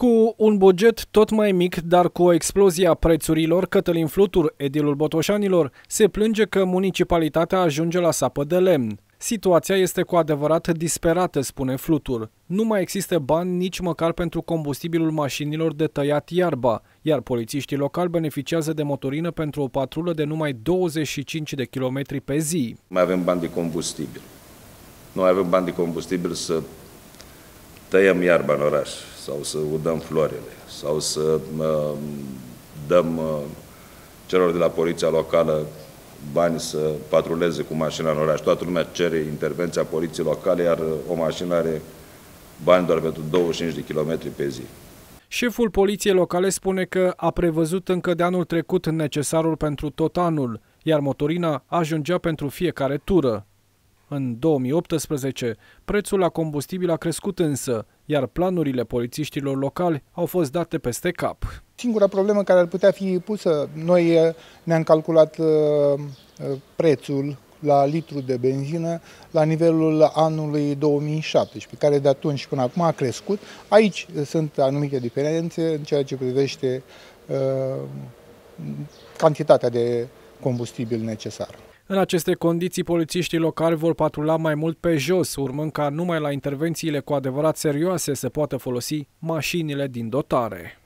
Cu un buget tot mai mic, dar cu o explozie a prețurilor, Cătălin Flutur, edilul Botoșanilor, se plânge că municipalitatea ajunge la sapă de lemn. Situația este cu adevărat disperată, spune Flutur. Nu mai există bani nici măcar pentru combustibilul mașinilor de tăiat iarba, iar polițiștii locali beneficiază de motorină pentru o patrulă de numai 25 de kilometri pe zi. Mai avem bani de combustibil. Nu avem bani de combustibil să tăiem iarba în oraș sau să udăm florile sau să uh, dăm uh, celor de la poliția locală bani să patruleze cu mașina în oraș. Toată lumea cere intervenția poliției locale, iar uh, o mașină are bani doar pentru 25 de kilometri pe zi. Șeful poliției locale spune că a prevăzut încă de anul trecut necesarul pentru tot anul, iar motorina ajungea pentru fiecare tură. În 2018, prețul la combustibil a crescut însă, iar planurile polițiștilor locali au fost date peste cap. Singura problemă care ar putea fi pusă, noi eh, ne-am calculat eh, eh, prețul la litru de benzină la nivelul anului 2017, care de atunci până acum a crescut. Aici sunt anumite diferențe în ceea ce privește uh, cantitatea de combustibil necesar. În aceste condiții, polițiștii locali vor patrula mai mult pe jos, urmând ca numai la intervențiile cu adevărat serioase să poată folosi mașinile din dotare.